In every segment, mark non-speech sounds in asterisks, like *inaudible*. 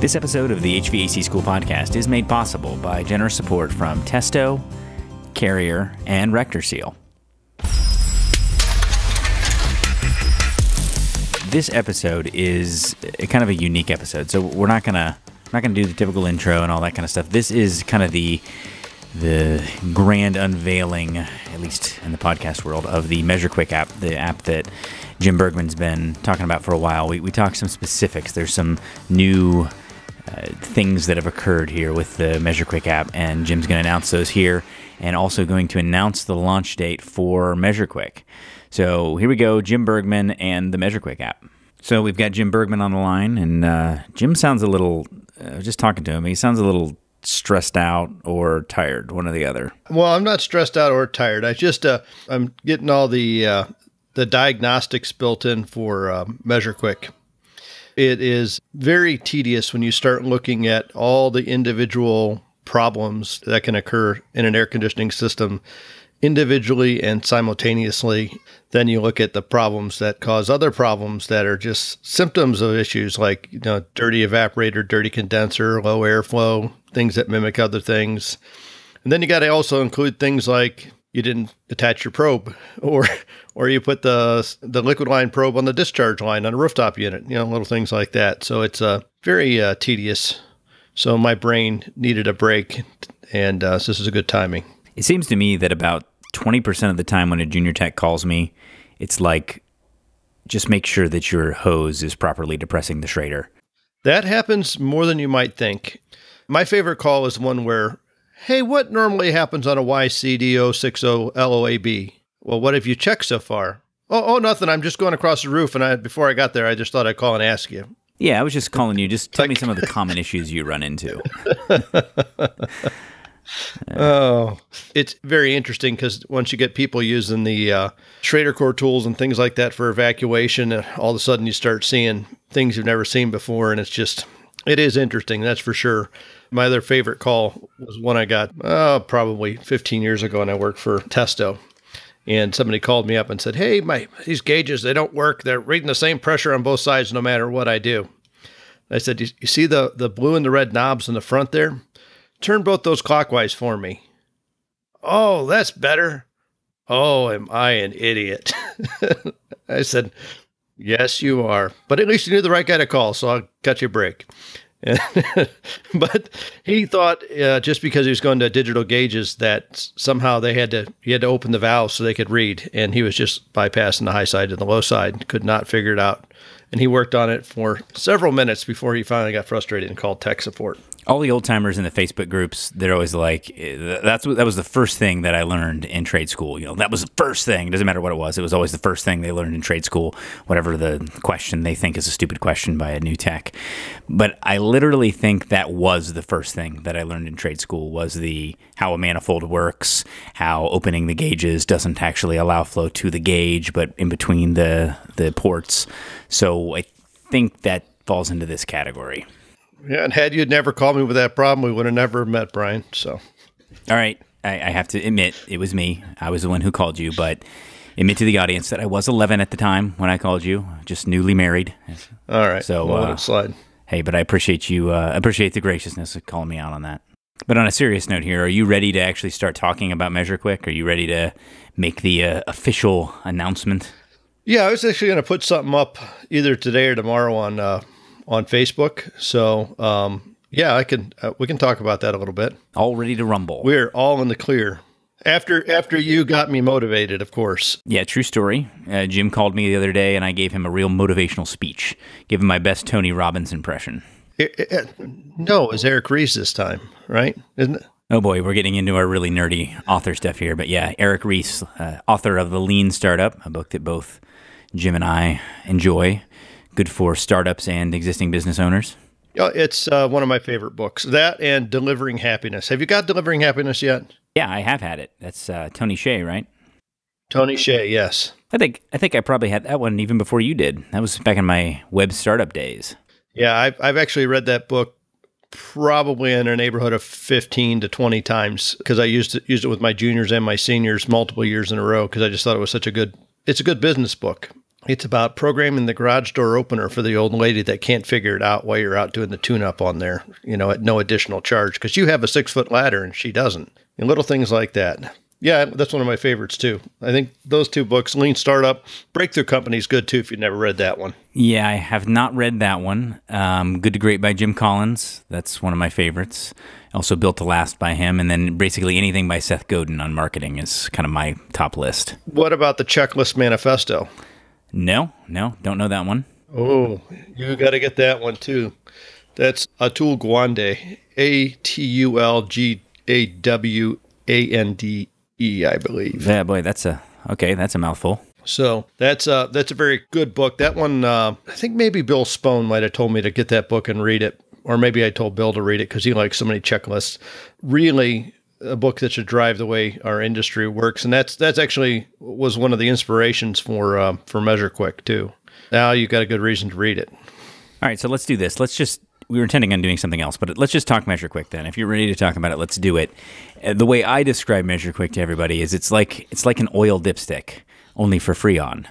This episode of the HVAC School Podcast is made possible by generous support from Testo, Carrier, and Rector Seal. This episode is kind of a unique episode, so we're not gonna not gonna do the typical intro and all that kind of stuff. This is kind of the the grand unveiling, at least in the podcast world, of the MeasureQuick app, the app that Jim Bergman's been talking about for a while. We, we talk some specifics. There's some new uh, things that have occurred here with the Measure Quick app, and Jim's going to announce those here and also going to announce the launch date for Measure Quick. So here we go Jim Bergman and the Measure Quick app. So we've got Jim Bergman on the line, and uh, Jim sounds a little, uh, just talking to him, he sounds a little stressed out or tired, one or the other. Well, I'm not stressed out or tired. I just, uh, I'm getting all the, uh, the diagnostics built in for uh, Measure Quick. It is very tedious when you start looking at all the individual problems that can occur in an air conditioning system individually and simultaneously. Then you look at the problems that cause other problems that are just symptoms of issues like you know dirty evaporator, dirty condenser, low airflow, things that mimic other things. And then you got to also include things like you didn't attach your probe *laughs* or or you put the the liquid line probe on the discharge line on a rooftop unit you know little things like that so it's uh, very uh, tedious so my brain needed a break and uh, so this is a good timing it seems to me that about 20% of the time when a junior tech calls me it's like just make sure that your hose is properly depressing the schrader that happens more than you might think my favorite call is one where hey, what normally happens on a YCD060LOAB? Well, what have you checked so far? Oh, oh, nothing. I'm just going across the roof, and I before I got there, I just thought I'd call and ask you. Yeah, I was just calling you. Just tell me some of the *laughs* common issues you run into. *laughs* oh, it's very interesting because once you get people using the uh, Trader Core tools and things like that for evacuation, uh, all of a sudden you start seeing things you've never seen before, and it's just it is interesting, that's for sure. My other favorite call was one I got uh, probably 15 years ago, and I worked for Testo. And somebody called me up and said, "Hey, my these gauges they don't work. They're reading the same pressure on both sides no matter what I do." I said, "You, you see the the blue and the red knobs in the front there? Turn both those clockwise for me." Oh, that's better. Oh, am I an idiot? *laughs* I said, Yes, you are. But at least you knew the right guy to call, so I'll cut you a break. *laughs* but he thought uh, just because he was going to digital gauges that somehow they had to he had to open the valve so they could read, and he was just bypassing the high side and the low side, could not figure it out, and he worked on it for several minutes before he finally got frustrated and called tech support all the old timers in the Facebook groups, they're always like, eh, "That's that was the first thing that I learned in trade school." You know, that was the first thing. It doesn't matter what it was; it was always the first thing they learned in trade school, whatever the question they think is a stupid question by a new tech. But I literally think that was the first thing that I learned in trade school was the how a manifold works, how opening the gauges doesn't actually allow flow to the gauge, but in between the the ports. So I think that falls into this category. Yeah, and had you never called me with that problem, we would have never met Brian. So, all right, I, I, have to admit it was me. I was the one who called you, but admit to the audience that I was 11 at the time when I called you, just newly married. All right, so uh, slide. Hey, but I appreciate you. Uh, appreciate the graciousness of calling me out on that. But on a serious note here, are you ready to actually start talking about Measure Quick? Are you ready to make the uh, official announcement? Yeah, I was actually going to put something up either today or tomorrow on uh, on Facebook. So, um, yeah, I can. Uh, we can talk about that a little bit. All ready to rumble. We're all in the clear. After after you got me motivated, of course. Yeah, true story. Uh, Jim called me the other day, and I gave him a real motivational speech, giving my best Tony Robbins impression. It, it, it, no, it was Eric Reese this time, right? Isn't it? Oh boy, we're getting into our really nerdy author stuff here. But yeah, Eric Reese, uh, author of The Lean Startup, a book that both Jim and I enjoy good for startups and existing business owners? It's uh, one of my favorite books. That and Delivering Happiness. Have you got Delivering Happiness yet? Yeah, I have had it. That's uh, Tony Shea, right? Tony Shea, yes. I think I think I probably had that one even before you did. That was back in my web startup days. Yeah, I've I've actually read that book probably in a neighborhood of 15 to 20 times because I used it, used it with my juniors and my seniors multiple years in a row because I just thought it was such a good it's a good business book. It's about programming the garage door opener for the old lady that can't figure it out while you're out doing the tune up on there, you know, at no additional charge because you have a six foot ladder and she doesn't. And little things like that. Yeah, that's one of my favorites too. I think those two books, Lean Startup, Breakthrough Company is good too if you've never read that one. Yeah, I have not read that one. Um, good to Great by Jim Collins. That's one of my favorites. Also, Built to Last by him. And then basically anything by Seth Godin on marketing is kind of my top list. What about the Checklist Manifesto? No, no, don't know that one. Oh, you got to get that one too. That's Atul Gawande, A T U L G A W A N D E, I believe. Yeah, boy, that's a okay. That's a mouthful. So that's a uh, that's a very good book. That one, uh, I think maybe Bill Spohn might have told me to get that book and read it, or maybe I told Bill to read it because he likes so many checklists. Really a book that should drive the way our industry works, and that's that's actually was one of the inspirations for uh, for Measure Quick too. Now you've got a good reason to read it. All right, so let's do this. Let's just we were intending on doing something else, but let's just talk Measure Quick then. If you're ready to talk about it, let's do it. Uh, the way I describe Measure Quick to everybody is it's like it's like an oil dipstick only for Freon,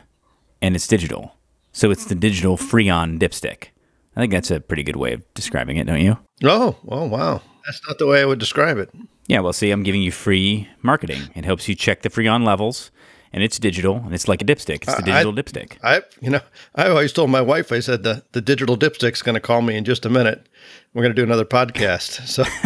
and it's digital. So it's the digital Freon dipstick. I think that's a pretty good way of describing it, don't you? Oh, oh wow. That's not the way I would describe it. Yeah, well, see, I'm giving you free marketing. It helps you check the Freon levels and it's digital and it's like a dipstick. It's the digital I, dipstick. I you know I always told my wife I said the the digital dipstick's going to call me in just a minute. We're going to do another podcast. *laughs* So *laughs*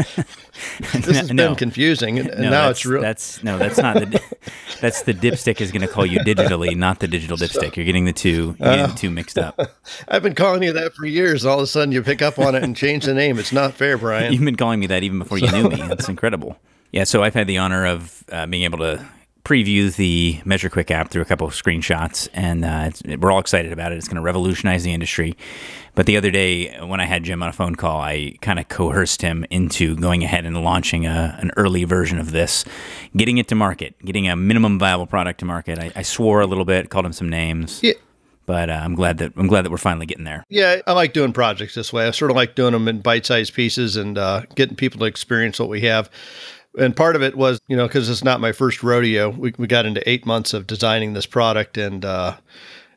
this no, has been no. confusing, and, no, now it's real. That's no, that's not the *laughs* that's the dipstick is going to call you digitally, not the digital dipstick. So, you're getting the two you're getting uh, the oh. two mixed up. I've been calling you that for years. All of a sudden you pick up on it and change the name. It's not fair, Brian. You've been calling me that even before so. you knew me. It's incredible. Yeah, so I've had the honor of uh, being able to preview the Measure Quick app through a couple of screenshots, and uh, we're all excited about it. It's going to revolutionize the industry. But the other day, when I had Jim on a phone call, I kind of coerced him into going ahead and launching a, uh, an early version of this, getting it to market, getting a minimum viable product to market. I, I swore a little bit, called him some names. Yeah but uh, I'm glad that I'm glad that we're finally getting there. Yeah, I like doing projects this way. I sort of like doing them in bite-sized pieces and uh, getting people to experience what we have. And part of it was, you know, because it's not my first rodeo. We, we got into eight months of designing this product, and uh,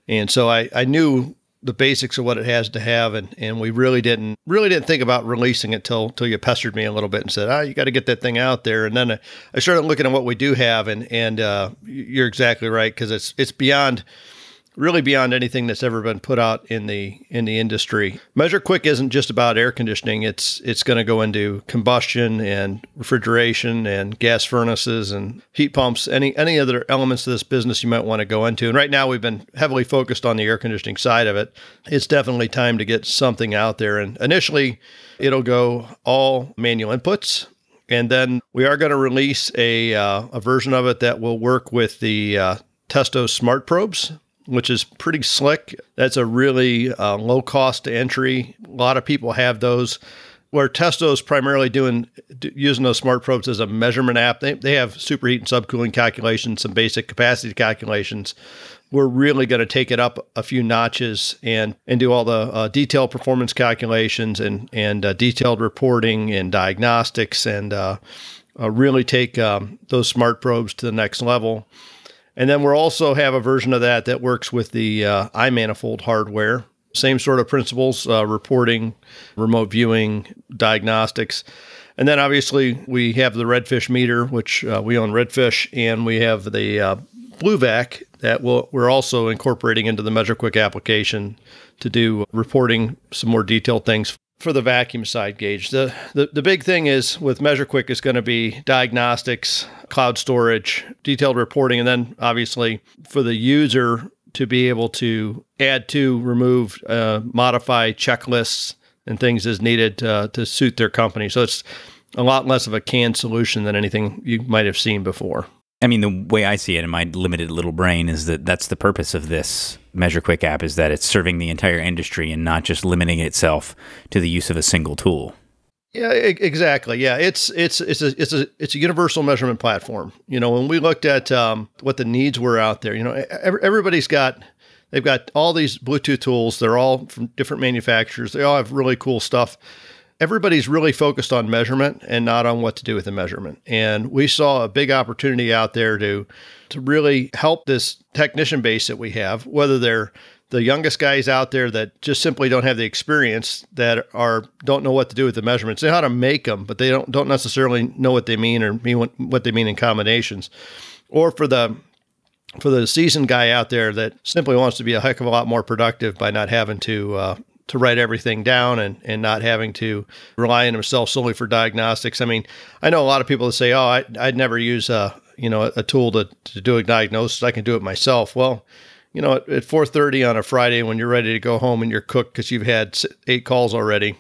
and so I, I knew the basics of what it has to have, and, and we really didn't really didn't think about releasing it till till you pestered me a little bit and said, ah, oh, you got to get that thing out there. And then I, uh, I started looking at what we do have, and and uh, you're exactly right because it's it's beyond really beyond anything that's ever been put out in the in the industry. Measure Quick isn't just about air conditioning. It's it's going to go into combustion and refrigeration and gas furnaces and heat pumps, any any other elements of this business you might want to go into. And right now we've been heavily focused on the air conditioning side of it. It's definitely time to get something out there and initially it'll go all manual inputs and then we are going to release a, uh, a version of it that will work with the uh, Testo smart probes which is pretty slick. That's a really uh, low cost to entry. A lot of people have those. Where Testo is primarily doing using those smart probes as a measurement app, they, they have superheat and subcooling calculations, some basic capacity calculations. We're really going to take it up a few notches and and do all the uh, detailed performance calculations and and uh, detailed reporting and diagnostics and uh, uh, really take um, those smart probes to the next level. And then we also have a version of that that works with the uh, iManifold hardware. Same sort of principles, uh, reporting, remote viewing, diagnostics. And then obviously we have the Redfish meter, which uh, we own Redfish, and we have the uh, BlueVac that we'll, we're also incorporating into the MeasureQuick application to do reporting, some more detailed things for the vacuum side gauge. The, the, the big thing is with MeasureQuick is going to be diagnostics, cloud storage, detailed reporting, and then obviously for the user to be able to add to, remove, uh, modify checklists and things as needed uh, to suit their company. So it's a lot less of a canned solution than anything you might have seen before. I mean, the way I see it in my limited little brain is that that's the purpose of this Measure Quick app is that it's serving the entire industry and not just limiting itself to the use of a single tool. Yeah, exactly. Yeah, it's it's it's a it's a it's a universal measurement platform. You know, when we looked at um, what the needs were out there, you know, everybody's got they've got all these Bluetooth tools. They're all from different manufacturers. They all have really cool stuff everybody's really focused on measurement and not on what to do with the measurement. And we saw a big opportunity out there to to really help this technician base that we have, whether they're the youngest guys out there that just simply don't have the experience that are don't know what to do with the measurements. They know how to make them, but they don't don't necessarily know what they mean or mean what, they mean in combinations. Or for the for the seasoned guy out there that simply wants to be a heck of a lot more productive by not having to uh, to write everything down and, and not having to rely on himself solely for diagnostics. I mean, I know a lot of people that say, oh, I, would never use a, you know, a tool to, to do a diagnosis. I can do it myself. Well, you know, at, at 4.30 on a Friday when you're ready to go home and you're cooked because you've had eight calls already,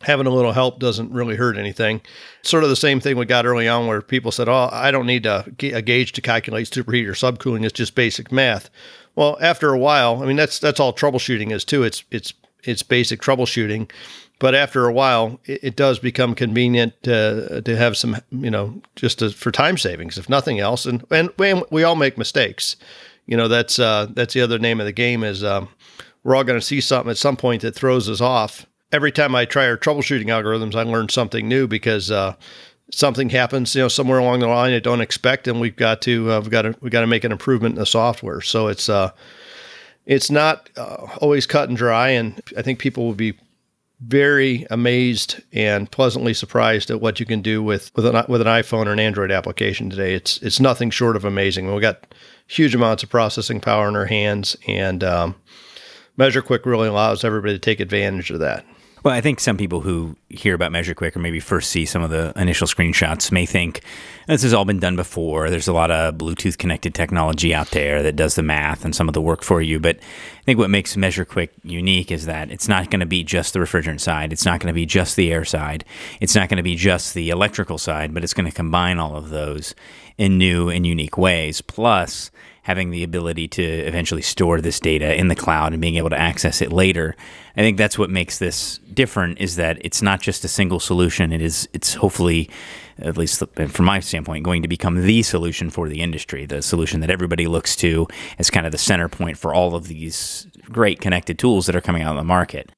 having a little help doesn't really hurt anything. Sort of the same thing we got early on where people said, oh, I don't need a, a gauge to calculate superheat or subcooling. It's just basic math. Well, after a while, I mean, that's that's all troubleshooting is too. It's it's it's basic troubleshooting. But after a while, it, it does become convenient to have some, you know, just to, for time savings, if nothing else. And and we, we all make mistakes. You know, that's uh, that's the other name of the game is um, we're all going to see something at some point that throws us off. Every time I try our troubleshooting algorithms, I learn something new because uh, something happens, you know, somewhere along the line I don't expect, and we've got to uh, we've got to we've got to make an improvement in the software. So it's uh, it's not uh, always cut and dry. And I think people will be very amazed and pleasantly surprised at what you can do with with an, with an iPhone or an Android application today. It's it's nothing short of amazing. We've got huge amounts of processing power in our hands, and um, Measure Quick really allows everybody to take advantage of that. Well, I think some people who hear about Measure Quick or maybe first see some of the initial screenshots may think this has all been done before. There's a lot of Bluetooth connected technology out there that does the math and some of the work for you. But I think what makes Measure Quick unique is that it's not going to be just the refrigerant side, it's not going to be just the air side, it's not going to be just the electrical side, but it's going to combine all of those in new and unique ways. Plus, having the ability to eventually store this data in the cloud and being able to access it later. I think that's what makes this different is that it's not just a single solution. It is it's hopefully at least from my standpoint going to become the solution for the industry, the solution that everybody looks to as kind of the center point for all of these great connected tools that are coming out on the market.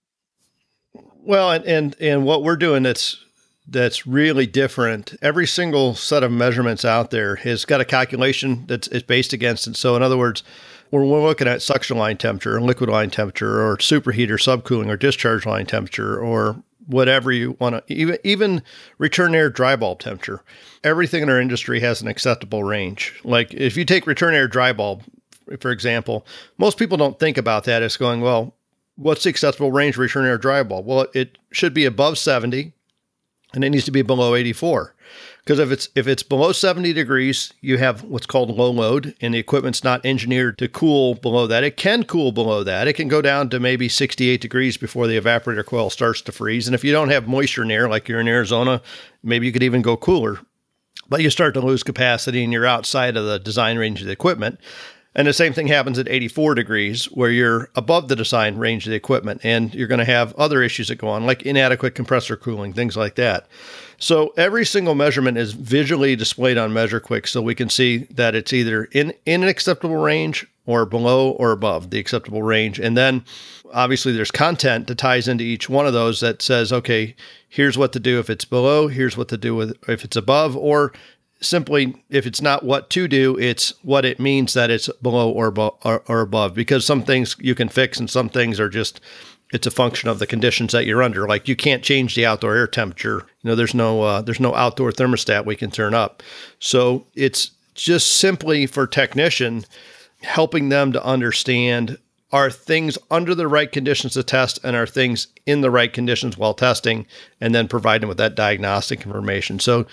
Well, and and, and what we're doing that's that's really different. Every single set of measurements out there has got a calculation that's based against it. So, in other words, when we're looking at suction line temperature and liquid line temperature, or superheater subcooling or discharge line temperature, or whatever you want to, even even return air dry bulb temperature, everything in our industry has an acceptable range. Like if you take return air dry bulb, for example, most people don't think about that as going well. What's the acceptable range return air dry bulb? Well, it should be above 70 and it needs to be below 84 because if it's if it's below 70 degrees you have what's called low load and the equipment's not engineered to cool below that it can cool below that it can go down to maybe 68 degrees before the evaporator coil starts to freeze and if you don't have moisture near like you're in arizona maybe you could even go cooler but you start to lose capacity and you're outside of the design range of the equipment and the same thing happens at 84 degrees, where you're above the design range of the equipment, and you're going to have other issues that go on, like inadequate compressor cooling, things like that. So every single measurement is visually displayed on MeasureQuick, so we can see that it's either in, in an acceptable range or below or above the acceptable range. And then obviously there's content that ties into each one of those that says, okay, here's what to do if it's below, here's what to do with if it's above, or simply, if it's not what to do, it's what it means that it's below or, or, or above, because some things you can fix and some things are just it's a function of the conditions that you're under. Like you can't change the outdoor air temperature. You know, there's no uh, there's no outdoor thermostat we can turn up. So it's just simply for technician helping them to understand are things under the right conditions to test and are things in the right conditions while testing and then provide them with that diagnostic information. So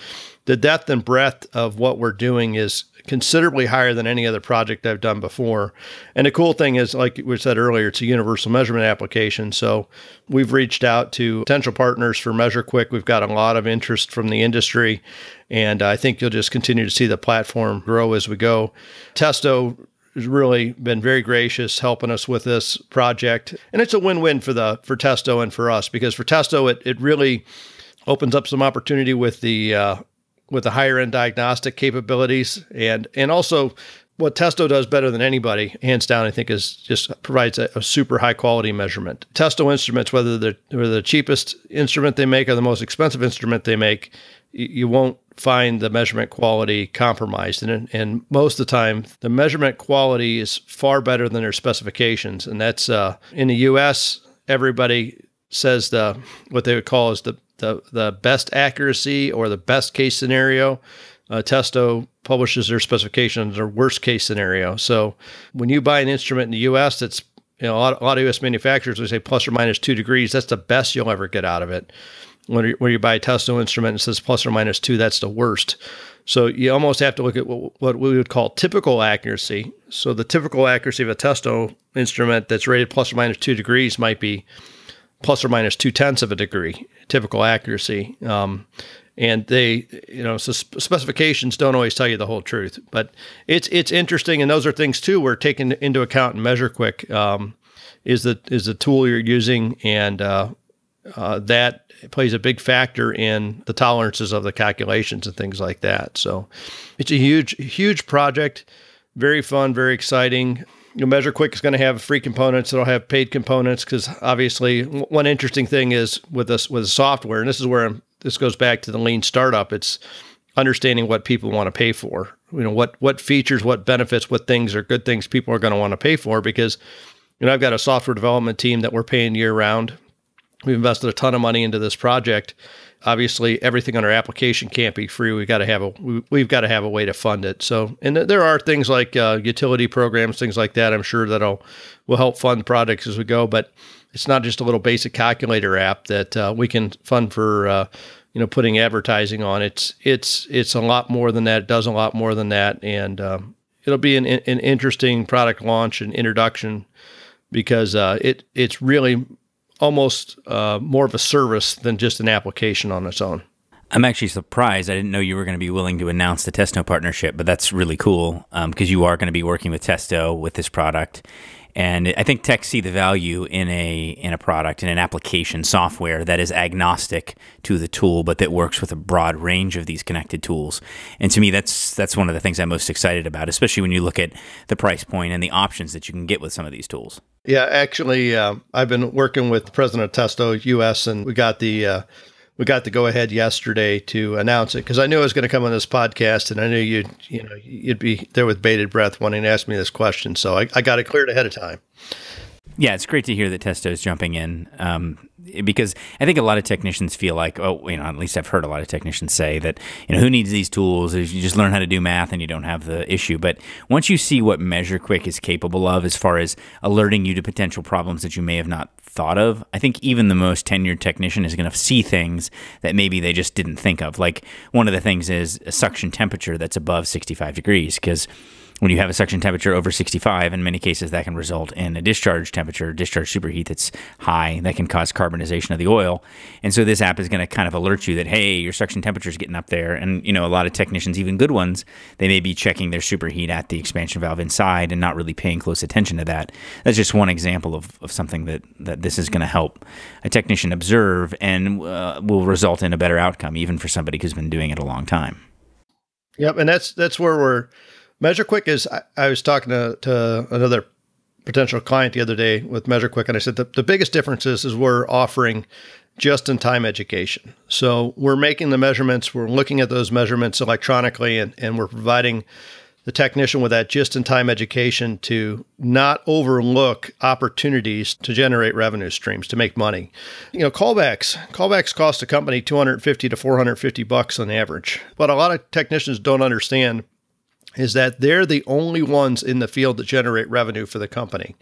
the depth and breadth of what we're doing is considerably higher than any other project I've done before. And the cool thing is, like we said earlier, it's a universal measurement application. So we've reached out to potential partners for MeasureQuick. We've got a lot of interest from the industry, and I think you'll just continue to see the platform grow as we go. Testo has really been very gracious helping us with this project, and it's a win-win for the for Testo and for us because for Testo, it it really opens up some opportunity with the uh, with the higher end diagnostic capabilities and and also what Testo does better than anybody, hands down, I think, is just provides a, a, super high quality measurement. Testo instruments, whether they're, the cheapest instrument they make or the most expensive instrument they make, you, you won't find the measurement quality compromised. And, and most of the time, the measurement quality is far better than their specifications. And that's uh, in the US, everybody says the what they would call is the the the best accuracy or the best case scenario. Uh, Testo publishes their specifications or worst case scenario. So when you buy an instrument in the U.S. that's you know, a lot, a lot of U.S. manufacturers would say plus or minus two degrees. That's the best you'll ever get out of it. When you, when you buy a Testo instrument and says plus or minus two, that's the worst. So you almost have to look at what, what we would call typical accuracy. So the typical accuracy of a Testo instrument that's rated plus or minus two degrees might be plus or minus two tenths of a degree typical accuracy. Um, and they, you know, so specifications don't always tell you the whole truth, but it's it's interesting, and those are things too we're taking into account in Measure Quick. Um, is the is the tool you're using, and uh, uh, that plays a big factor in the tolerances of the calculations and things like that. So it's a huge, huge project. Very fun, very exciting you Measure Quick is going to have free components. It'll have paid components because obviously, one interesting thing is with us with software, and this is where I'm, this goes back to the lean startup. It's understanding what people want to pay for. You know, what what features, what benefits, what things are good things people are going to want to pay for because you know I've got a software development team that we're paying year round. We've invested a ton of money into this project, obviously everything on our application can't be free. We've got to have a we, have got to have a way to fund it. So, and there are things like uh, utility programs, things like that. I'm sure that'll will help fund products as we go. But it's not just a little basic calculator app that uh, we can fund for uh, you know putting advertising on. It's it's it's a lot more than that. It does a lot more than that, and um, it'll be an an interesting product launch and introduction because uh, it it's really almost uh, more of a service than just an application on its own. I'm actually surprised. I didn't know you were going to be willing to announce the Testo partnership, but that's really cool because um, you are going to be working with Testo with this product. And I think techs see the value in a in a product in an application software that is agnostic to the tool, but that works with a broad range of these connected tools. And to me, that's that's one of the things I'm most excited about, especially when you look at the price point and the options that you can get with some of these tools. Yeah, actually, uh, I've been working with President Testo U.S. and we got the uh, we got the go ahead yesterday to announce it because I knew I was going to come on this podcast and I knew you you know you'd be there with bated breath wanting to ask me this question, so I, I got it cleared ahead of time. Yeah, it's great to hear that Testo is jumping in. Um, because I think a lot of technicians feel like, oh, you know, at least I've heard a lot of technicians say that, you know, who needs these tools? You just learn how to do math and you don't have the issue. But once you see what MeasureQuick is capable of as far as alerting you to potential problems that you may have not thought of, I think even the most tenured technician is going to see things that maybe they just didn't think of. Like one of the things is a suction temperature that's above 65 degrees because when you have a suction temperature over 65, in many cases that can result in a discharge temperature, discharge superheat that's high. That can cause carbonization of the oil. And so this app is going to kind of alert you that, hey, your suction temperature is getting up there. And, you know, a lot of technicians, even good ones, they may be checking their superheat at the expansion valve inside and not really paying close attention to that. That's just one example of, of something that, that this is going to help a technician observe and uh, will result in a better outcome, even for somebody who's been doing it a long time. Yep. And that's, that's where we're, MeasureQuick is, I, I was talking to, to another potential client the other day with MeasureQuick, and I said the, the biggest difference is, is we're offering just in time education. So we're making the measurements, we're looking at those measurements electronically, and, and we're providing the technician with that just in time education to not overlook opportunities to generate revenue streams to make money. You know, callbacks. Callbacks cost a company 250 to 450 bucks on average. But a lot of technicians don't understand is that they're the only ones in the field that generate revenue for the company.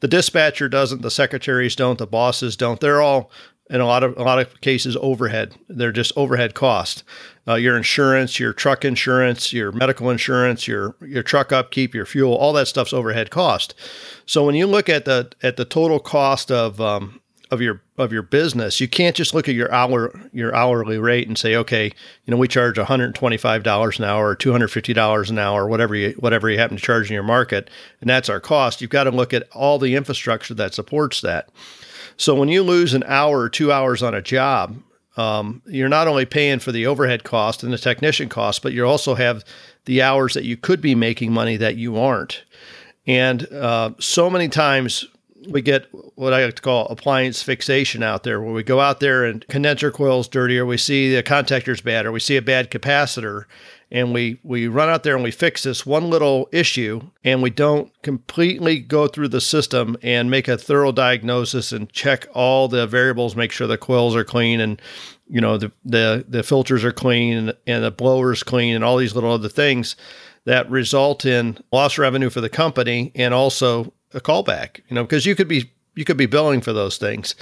The dispatcher doesn't, the secretaries don't, the bosses don't. They're all in a lot of a lot of cases overhead. They're just overhead cost. Uh, your insurance, your truck insurance, your medical insurance, your your truck upkeep, your fuel, all that stuff's overhead cost. So when you look at the at the total cost of um, of your of your business, you can't just look at your hour your hourly rate and say, okay, you know, we charge one hundred and twenty five dollars an hour or two hundred fifty dollars an hour, whatever you whatever you happen to charge in your market, and that's our cost. You've got to look at all the infrastructure that supports that. So when you lose an hour or two hours on a job, um, you're not only paying for the overhead cost and the technician cost, but you also have the hours that you could be making money that you aren't. And uh, so many times we get what I like to call appliance fixation out there, where we go out there and condenser coil's dirty, or we see the contactor's bad, or we see a bad capacitor, and we we run out there and we fix this one little issue, and we don't completely go through the system and make a thorough diagnosis and check all the variables, make sure the coils are clean and you know the the, the filters are clean and, and the blowers clean and all these little other things that result in lost revenue for the company and also a callback, you know, because you could be you could be billing for those things.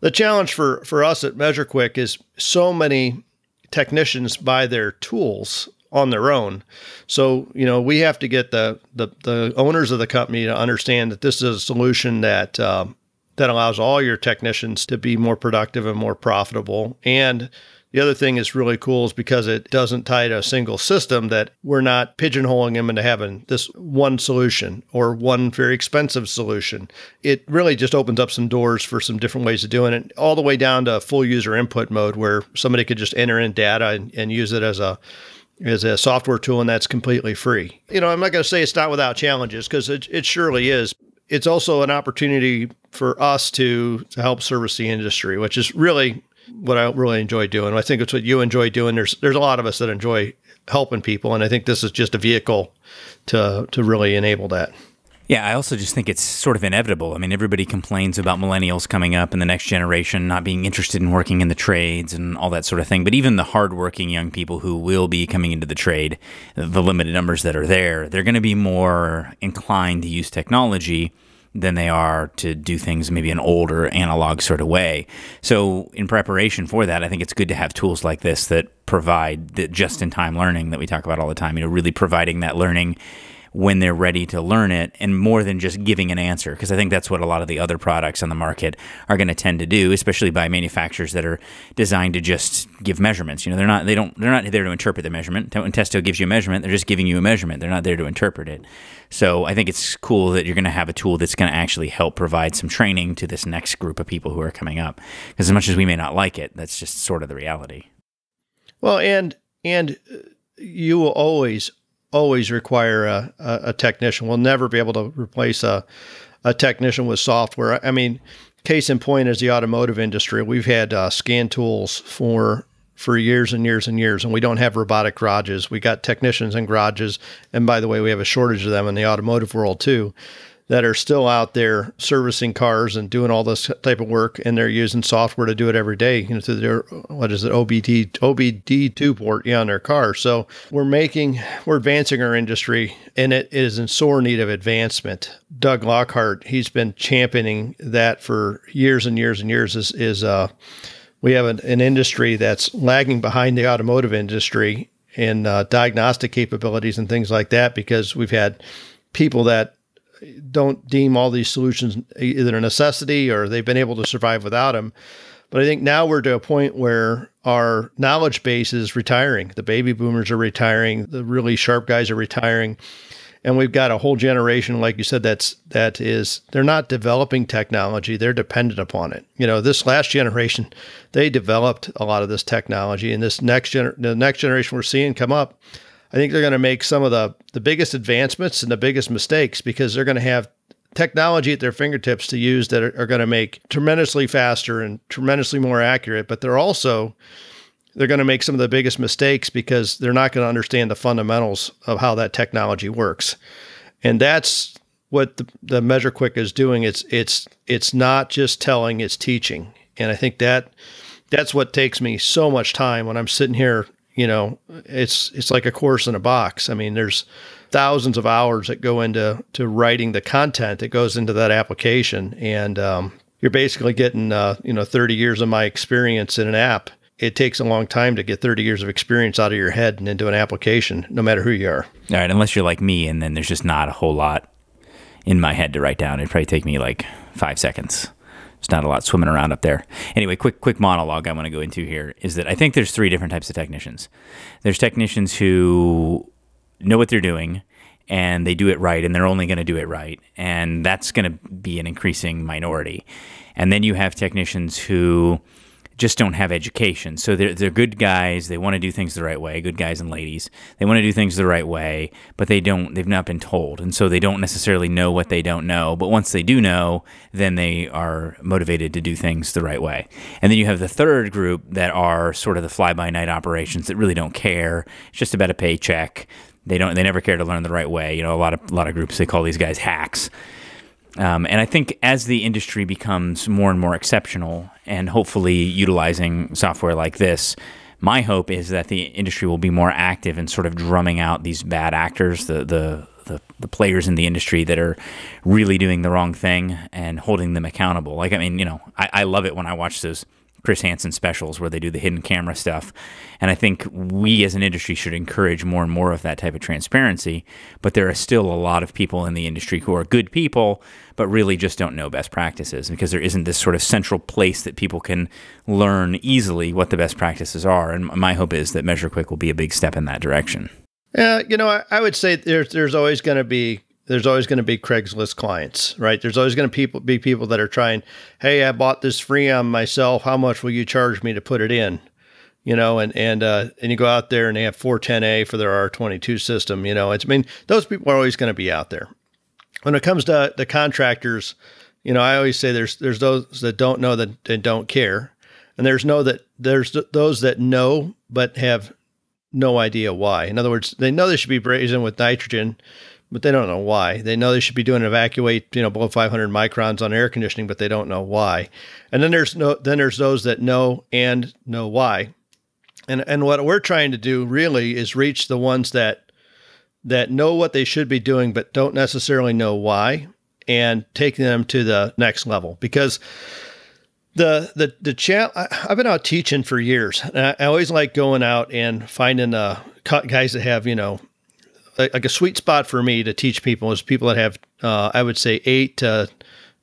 The challenge for for us at MeasureQuick is so many technicians buy their tools on their own. So, you know, we have to get the the, the owners of the company to understand that this is a solution that um, that allows all your technicians to be more productive and more profitable and the other thing that's really cool is because it doesn't tie to a single system that we're not pigeonholing them into having this one solution or one very expensive solution. It really just opens up some doors for some different ways of doing it, all the way down to full user input mode where somebody could just enter in data and, and use it as a is a software tool and that's completely free. You know, I'm not going to say it's not without challenges because it, it surely is. It's also an opportunity for us to, to help service the industry, which is really what I really enjoy doing. I think it's what you enjoy doing. There's there's a lot of us that enjoy helping people, and I think this is just a vehicle to to really enable that. Yeah, I also just think it's sort of inevitable. I mean, everybody complains about millennials coming up and the next generation not being interested in working in the trades and all that sort of thing. But even the hardworking young people who will be coming into the trade, the limited numbers that are there, they're going to be more inclined to use technology than they are to do things maybe an older analog sort of way. So in preparation for that, I think it's good to have tools like this that provide the just in time learning that we talk about all the time, you know, really providing that learning when they're ready to learn it and more than just giving an answer because I think that's what a lot of the other products on the market are going to tend to do especially by manufacturers that are designed to just give measurements you know they're not they don't they're not there to interpret the measurement when Testo gives you a measurement they're just giving you a measurement they're not there to interpret it so I think it's cool that you're going to have a tool that's going to actually help provide some training to this next group of people who are coming up because as much as we may not like it that's just sort of the reality well and and uh, you will always always require a, a, technician. We'll never be able to replace a, a technician with software. I mean, case in point is the automotive industry. We've had uh, scan tools for for years and years and years, and we don't have robotic garages. We got technicians in garages, and by the way, we have a shortage of them in the automotive world too that are still out there servicing cars and doing all this type of work, and they're using software to do it every day. You know, through their what is it OBD OBD two port yeah, on their car. So we're making we're advancing our industry, and it is in sore need of advancement. Doug Lockhart, he's been championing that for years and years and years. Is is uh, we have an, an industry that's lagging behind the automotive industry in uh, diagnostic capabilities and things like that because we've had people that don't deem all these solutions either a necessity or they've been able to survive without them. But I think now we're to a point where our knowledge base is retiring. The baby boomers are retiring. The really sharp guys are retiring. And we've got a whole generation, like you said, that's that is they're not developing technology; they're dependent upon it. You know, this last generation, they developed a lot of this technology, and this next gen, the next generation we're seeing come up, I think they're going to make some of the, the biggest advancements and the biggest mistakes because they're going to have technology at their fingertips to use that are, are going to make tremendously faster and tremendously more accurate. But they're also they're going to make some of the biggest mistakes because they're not going to understand the fundamentals of how that technology works. And that's what the, the Measure Quick is doing. It's it's it's not just telling, it's teaching. And I think that that's what takes me so much time when I'm sitting here you know, it's it's like a course in a box. I mean, there's thousands of hours that go into to writing the content that goes into that application, and um, you're basically getting uh, you know 30 years of my experience in an app. It takes a long time to get 30 years of experience out of your head and into an application, no matter who you are. All right, unless you're like me, and then there's just not a whole lot in my head to write down. It'd probably take me like five seconds. There's not a lot swimming around up there. Anyway, quick quick monologue I want to go into here is that I think there's three different types of technicians. There's technicians who know what they're doing and they do it right and they're only going to do it right and that's going to be an increasing minority. And then you have technicians who just don't have education. So they're, they're good guys. They want to do things the right way, good guys and ladies. They want to do things the right way, but they don't, they've not been told. And so they don't necessarily know what they don't know. But once they do know, then they are motivated to do things the right way. And then you have the third group that are sort of the fly by night operations that really don't care. It's just about a paycheck. They don't, they never care to learn the right way. You know, a lot of, a lot of groups, they call these guys hacks. Um, and I think as the industry becomes more and more exceptional and hopefully utilizing software like this, my hope is that the industry will be more active in sort of drumming out these bad actors, the, the, the, the players in the industry that are really doing the wrong thing and holding them accountable. Like, I mean, you know, I, I love it when I watch those Chris Hansen specials where they do the hidden camera stuff. And I think we as an industry should encourage more and more of that type of transparency. But there are still a lot of people in the industry who are good people, but really just don't know best practices because there isn't this sort of central place that people can learn easily what the best practices are. And my hope is that MeasureQuick will be a big step in that direction. Yeah, uh, you know, I, I would say there's there's always going to be there's always going to be Craigslist clients, right? There's always going to people be people that are trying, hey, I bought this free on myself. How much will you charge me to put it in? You know, and and uh, and you go out there and they have 410A for their R22 system. You know, it's I mean those people are always going to be out there. When it comes to the contractors, you know, I always say there's there's those that don't know that and don't care, and there's no that there's th those that know but have no idea why. In other words, they know they should be brazen with nitrogen but they don't know why. They know they should be doing evacuate, you know, below 500 microns on air conditioning, but they don't know why. And then there's no, then there's those that know and know why. And and what we're trying to do really is reach the ones that that know what they should be doing, but don't necessarily know why, and take them to the next level because. The the the chat. I've been out teaching for years. I, I always like going out and finding uh guys that have you know like a sweet spot for me to teach people is people that have, uh, I would say, eight to,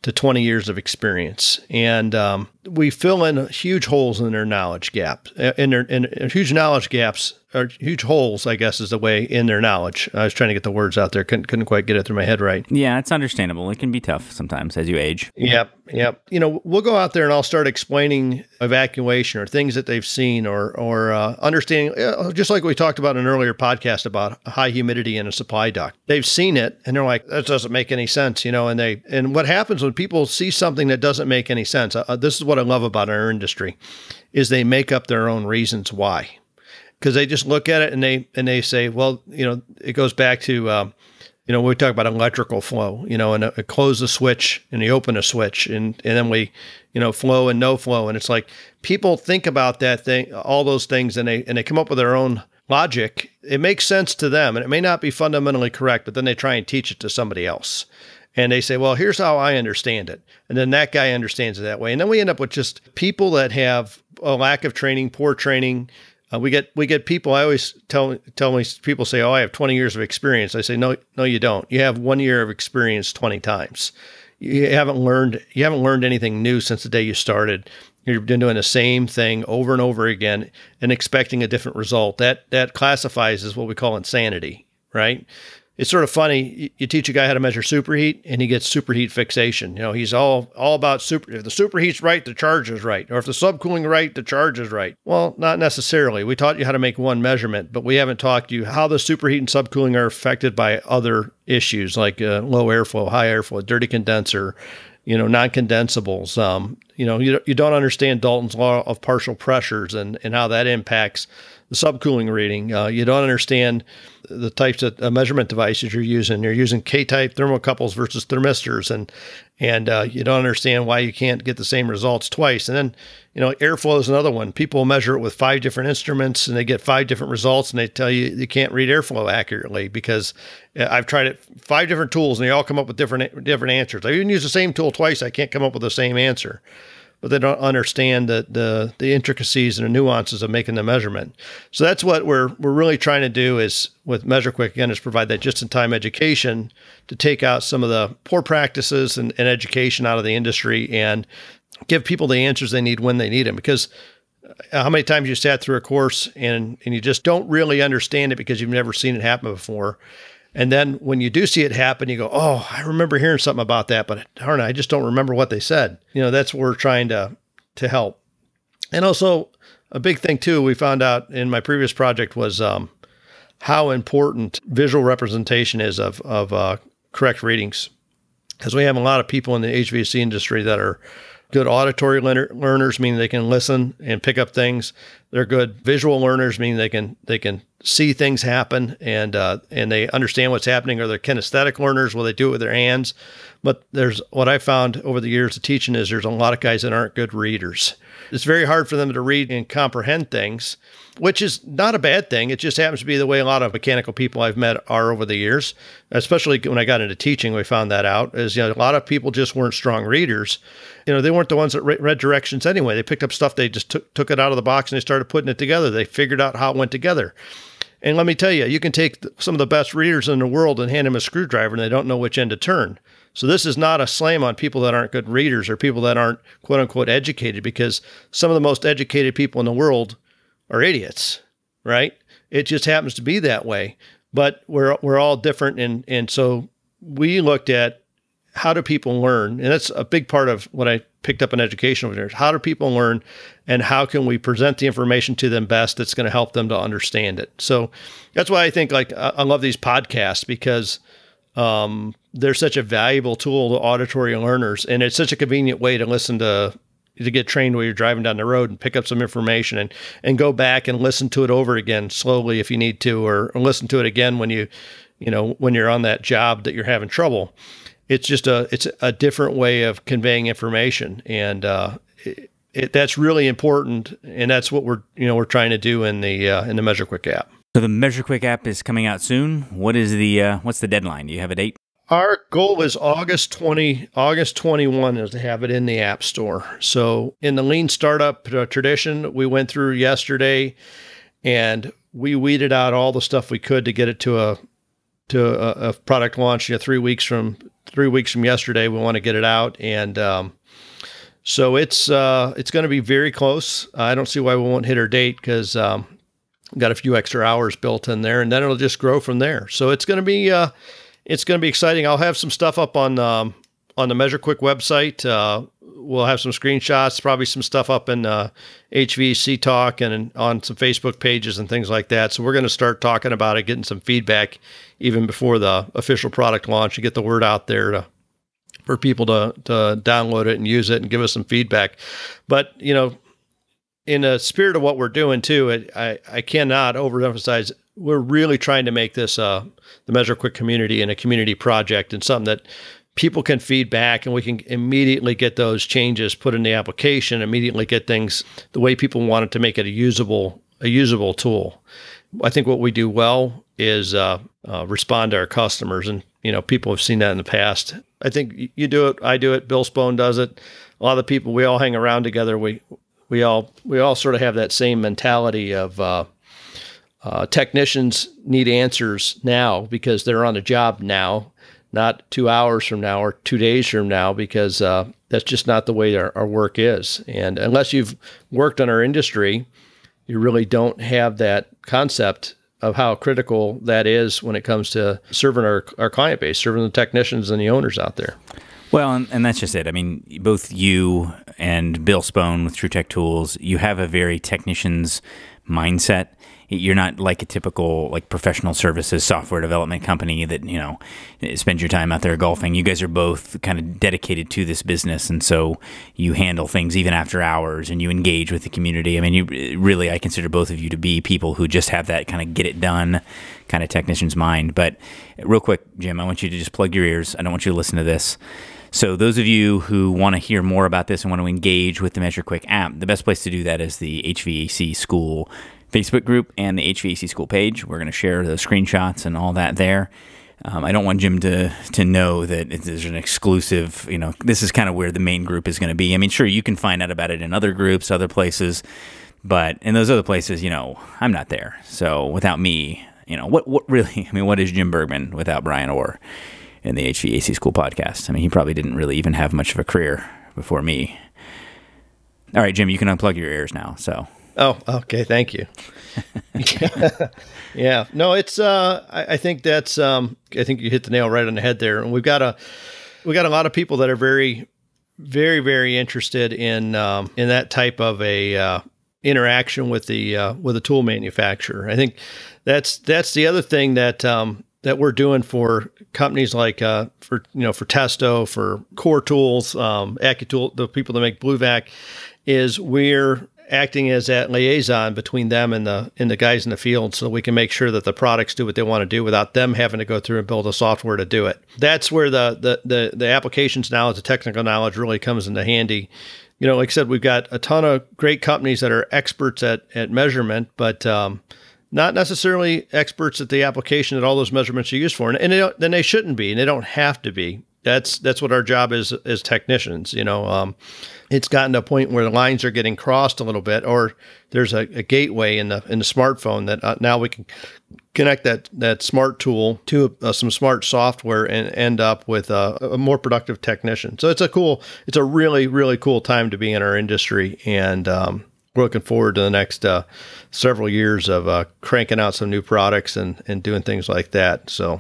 to 20 years of experience. And um, we fill in huge holes in their knowledge gap, uh, in their in, in huge knowledge gaps or huge holes, I guess is the way in their knowledge. I was trying to get the words out there, couldn't, couldn't quite get it through my head right. Yeah, it's understandable. It can be tough sometimes as you age. Yep, yep. You know, we'll go out there and I'll start explaining evacuation or things that they've seen or or uh, understanding, uh, just like we talked about in an earlier podcast about high humidity in a supply duct. They've seen it and they're like, that doesn't make any sense, you know. And they and what happens when people see something that doesn't make any sense? Uh, uh this is what what I love about our industry is they make up their own reasons why, because they just look at it and they and they say, well, you know, it goes back to, uh, you know, we talk about electrical flow, you know, and uh, close the switch and you open a switch and and then we, you know, flow and no flow, and it's like people think about that thing, all those things, and they and they come up with their own logic. It makes sense to them, and it may not be fundamentally correct, but then they try and teach it to somebody else and they say, well, here's how I understand it. And then that guy understands it that way. And then we end up with just people that have a lack of training, poor training. Uh, we get we get people. I always tell tell me people say, "Oh, I have 20 years of experience." I say, "No, no, you don't. You have one year of experience 20 times. You haven't learned you haven't learned anything new since the day you started. You've been doing the same thing over and over again and expecting a different result. That that classifies as what we call insanity, right? it's sort of funny. You teach a guy how to measure superheat, and he gets superheat fixation. You know, he's all all about super. If the superheat's right, the charge is right, or if the subcooling right, the charge is right. Well, not necessarily. We taught you how to make one measurement, but we haven't taught you how the superheat and subcooling are affected by other issues like uh, low airflow, high airflow, dirty condenser, you know, non-condensables. Um, you know, you, you don't understand Dalton's law of partial pressures and, and how that impacts the subcooling reading. Uh, you don't understand the types of uh, measurement devices you're using. You're using K-type thermocouples versus thermistors, and and uh, you don't understand why you can't get the same results twice. And then, you know, airflow is another one. People measure it with five different instruments, and they get five different results, and they tell you you can't read airflow accurately because uh, I've tried it five different tools, and they all come up with different different answers. I even use the same tool twice, I can't come up with the same answer but they don't understand the, the, the intricacies and the nuances of making the measurement. So that's what we're we're really trying to do is with Measure Quick again is provide that just in time education to take out some of the poor practices and, and education out of the industry and give people the answers they need when they need them because uh, how many times you sat through a course and and you just don't really understand it because you've never seen it happen before and then when you do see it happen, you go, oh, I remember hearing something about that, but darn, I just don't remember what they said. You know, that's what we're trying to to help. And also, a big thing too, we found out in my previous project was um, how important visual representation is of of uh, correct readings, because we have a lot of people in the HVAC industry that are good auditory learner, learners, meaning they can listen and pick up things. They're good visual learners, meaning they can they can see things happen and uh, and they understand what's happening or they're kinesthetic learners will well, they do it with their hands but there's what i found over the years of teaching is there's a lot of guys that aren't good readers it's very hard for them to read and comprehend things, which is not a bad thing. It just happens to be the way a lot of mechanical people I've met are over the years, especially when I got into teaching, we found that out is, you know, a lot of people just weren't strong readers. You know, they weren't the ones that read directions anyway. They picked up stuff. They just took, took it out of the box and they started putting it together. They figured out how it went together. And let me tell you, you can take some of the best readers in the world and hand them a screwdriver and they don't know which end to turn. So this is not a slam on people that aren't good readers or people that aren't quote unquote educated because some of the most educated people in the world are idiots, right? It just happens to be that way. But we're we're all different and and so we looked at how do people learn? And that's a big part of what I picked up in educational years. How do people learn and how can we present the information to them best that's going to help them to understand it? So that's why I think like I love these podcasts because – um, they're such a valuable tool to auditory learners, and it's such a convenient way to listen to to get trained while you're driving down the road and pick up some information and and go back and listen to it over again slowly if you need to, or, or listen to it again when you you know when you're on that job that you're having trouble. It's just a it's a different way of conveying information, and uh, it, it, that's really important, and that's what we're you know we're trying to do in the uh, in the MeasureQuick app. So the Measure Quick app is coming out soon. What is the uh, what's the deadline? Do you have a date? Our goal is August 20, August 21 is to have it in the App Store. So in the lean startup uh, tradition, we went through yesterday and we weeded out all the stuff we could to get it to a to a, a product launch. You know, three weeks from three weeks from yesterday, we want to get it out, and um, so it's uh, it's going to be very close. I don't see why we won't hit our date because um, got a few extra hours built in there, and then it'll just grow from there. So it's going to be uh, it's going to be exciting. I'll have some stuff up on um, on the Measure Quick website. Uh, we'll have some screenshots, probably some stuff up in uh, HVC Talk and on some Facebook pages and things like that. So we're going to start talking about it, getting some feedback even before the official product launch, and get the word out there to, for people to to download it and use it and give us some feedback. But you know in a spirit of what we're doing too, I, I cannot overemphasize. We're really trying to make this uh, the Measure Quick community and a community project and something that people can feed back and we can immediately get those changes put in the application, immediately get things the way people want it to make it a usable a usable tool. I think what we do well is uh, uh, respond to our customers, and you know people have seen that in the past. I think you do it, I do it, Bill Spohn does it. A lot of the people we all hang around together. We we all we all sort of have that same mentality of uh, uh, technicians need answers now because they're on a job now, not two hours from now or two days from now, because uh, that's just not the way our, our, work is. And unless you've worked on our industry, you really don't have that concept of how critical that is when it comes to serving our, our client base, serving the technicians and the owners out there. Well, and, and, that's just it. I mean, both you and Bill Spohn with True Tech Tools, you have a very technician's mindset you're not like a typical like professional services software development company that you know spends your time out there golfing. You guys are both kind of dedicated to this business, and so you handle things even after hours, and you engage with the community. I mean, you really I consider both of you to be people who just have that kind of get it done kind of technician's mind. But real quick, Jim, I want you to just plug your ears. I don't want you to listen to this. So those of you who want to hear more about this and want to engage with the Measure Quick app, the best place to do that is the HVAC School Facebook group and the HVAC school page. We're going to share the screenshots and all that there. Um, I don't want Jim to to know that there's an exclusive. You know, this is kind of where the main group is going to be. I mean, sure, you can find out about it in other groups, other places, but in those other places, you know, I'm not there. So without me, you know, what what really? *laughs* I mean, what is Jim Bergman without Brian Orr in the HVAC School podcast? I mean, he probably didn't really even have much of a career before me. All right, Jim, you can unplug your ears now. So. Oh, okay. Thank you. *laughs* yeah. No, it's. Uh, I, I, think that's. Um, I think you hit the nail right on the head there. And we've got a, we got a lot of people that are very, very, very interested in um, in that type of a uh, interaction with the uh, with a tool manufacturer. I think that's that's the other thing that um, that we're doing for companies like uh, for you know for Testo, for Core Tools, um, AccuTool, the people that make BlueVac, is we're acting as that liaison between them and the and the guys in the field, so we can make sure that the products do what they want to do without them having to go through and build a software to do it. That's where the the the, the applications knowledge, the technical knowledge, really comes into handy. You know, like I said, we've got a ton of great companies that are experts at at measurement, but um, not necessarily experts at the application that all those measurements are used for, and, and they then they shouldn't be, and they don't have to be that's that's what our job is as technicians. You know, um, it's gotten to a point where the lines are getting crossed a little bit, or there's a, a gateway in the in the smartphone that uh, now we can connect that that smart tool to uh, some smart software and end up with a, a, more productive technician. So it's a cool, it's a really really cool time to be in our industry, and um, we're looking forward to the next uh, several years of uh, cranking out some new products and and doing things like that. So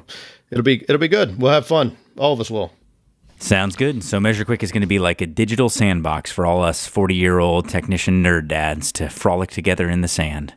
it'll be it'll be good. We'll have fun all of us will. Sounds good. So Measure Quick is going to be like a digital sandbox for all us 40 year old technician nerd dads to frolic together in the sand.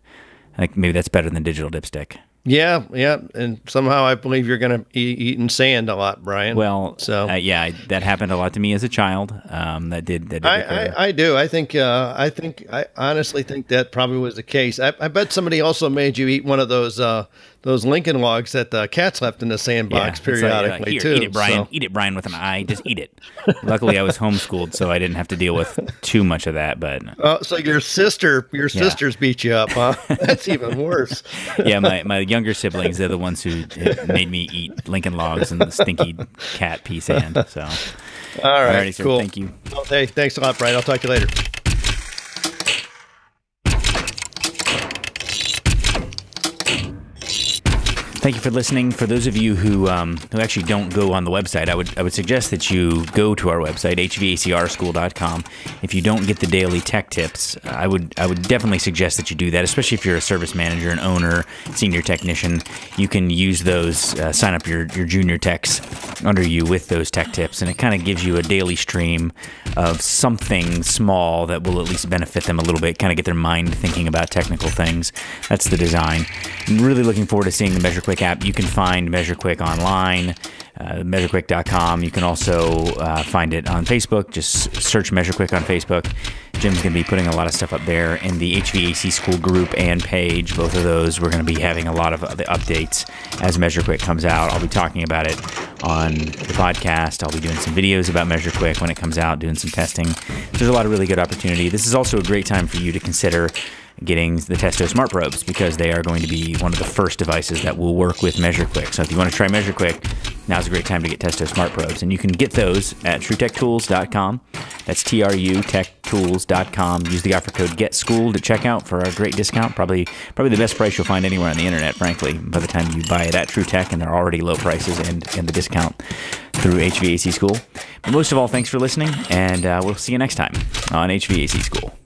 Like maybe that's better than digital dipstick. Yeah, yeah, and somehow I believe you're going to eat eating sand a lot, Brian. Well, so uh, yeah, that happened a lot to me as a child. Um, that did. That did I, I, I, do. I think. Uh, I think. I honestly think that probably was the case. I, I bet somebody also made you eat one of those uh, those Lincoln logs that the cats left in the sandbox yeah, periodically like, Here, too. Eat it, Brian. So. Eat it, Brian, with an eye. Just eat it. *laughs* Luckily, I was homeschooled, so I didn't have to deal with too much of that. But uh, so your sister, your sisters beat you up, huh? *laughs* That's even worse. *laughs* yeah, my my younger siblings, they're the ones who made me eat Lincoln Logs and the stinky cat pea sand. So, all right, all right sir, cool. Thank you. Well, hey, thanks a lot, Brian. I'll talk to you later. Thank you for listening. For those of you who um, who actually don't go on the website, I would I would suggest that you go to our website hvacrschool.com. If you don't get the daily tech tips, I would I would definitely suggest that you do that, especially if you're a service manager, an owner, senior technician. You can use those. Uh, sign up your your junior techs under you with those tech tips, and it kind of gives you a daily stream of something small that will at least benefit them a little bit, kind of get their mind thinking about technical things. That's the design. I'm really looking forward to seeing the measure MeasureQuick app. You can find MeasureQuick online, uh, MeasureQuick.com. You can also uh, find it on Facebook. Just search MeasureQuick on Facebook. Jim's going to be putting a lot of stuff up there, in the HVAC school group and page, both of those, we're going to be having a lot of the updates as MeasureQuick comes out. I'll be talking about it on the podcast. I'll be doing some videos about MeasureQuick when it comes out, doing some testing. There's a lot of really good opportunity. This is also a great time for you to consider getting the Testo Smart Probes because they are going to be one of the first devices that will work with MeasureQuick. So if you want to try MeasureQuick, now's a great time to get Testo Smart Probes. And you can get those at TrueTechTools.com. That's T-R-U techtools.com. Use the offer code to check out for a great discount. Probably probably the best price you'll find anywhere on the internet, frankly, by the time you buy it at TrueTech, and they're already low prices and, and the discount through HVAC School. But most of all, thanks for listening, and uh, we'll see you next time on HVAC School.